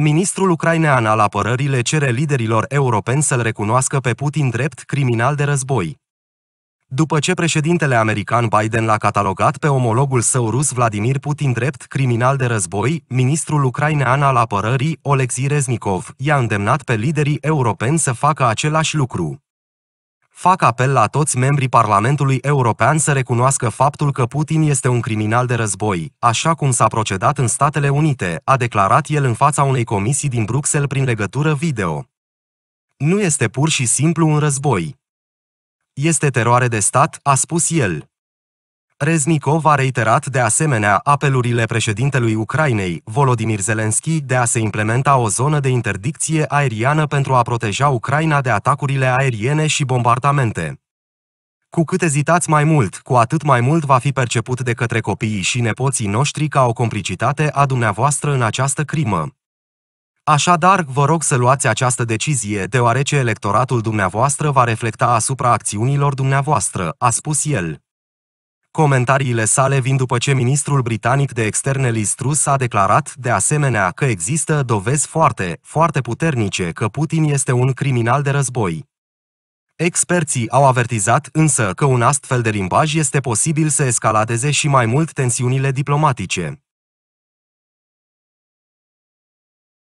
Ministrul ucrainean al apărării le cere liderilor europeni să-l recunoască pe Putin drept criminal de război. După ce președintele american Biden l-a catalogat pe omologul său rus Vladimir Putin drept criminal de război, ministrul ucrainean al apărării, Oleksiy Reznikov, i-a îndemnat pe liderii europeni să facă același lucru fac apel la toți membrii Parlamentului European să recunoască faptul că Putin este un criminal de război, așa cum s-a procedat în Statele Unite, a declarat el în fața unei comisii din Bruxelles prin legătură video. Nu este pur și simplu un război. Este teroare de stat, a spus el. Reznikov a reiterat de asemenea apelurile președintelui Ucrainei, Volodimir Zelensky, de a se implementa o zonă de interdicție aeriană pentru a proteja Ucraina de atacurile aeriene și bombardamente. Cu cât ezitați mai mult, cu atât mai mult va fi perceput de către copiii și nepoții noștri ca o complicitate a dumneavoastră în această crimă. Așadar, vă rog să luați această decizie, deoarece electoratul dumneavoastră va reflecta asupra acțiunilor dumneavoastră, a spus el. Comentariile sale vin după ce ministrul britanic de externe Liz Truss a declarat, de asemenea, că există dovezi foarte, foarte puternice că Putin este un criminal de război. Experții au avertizat însă că un astfel de limbaj este posibil să escaladeze și mai mult tensiunile diplomatice.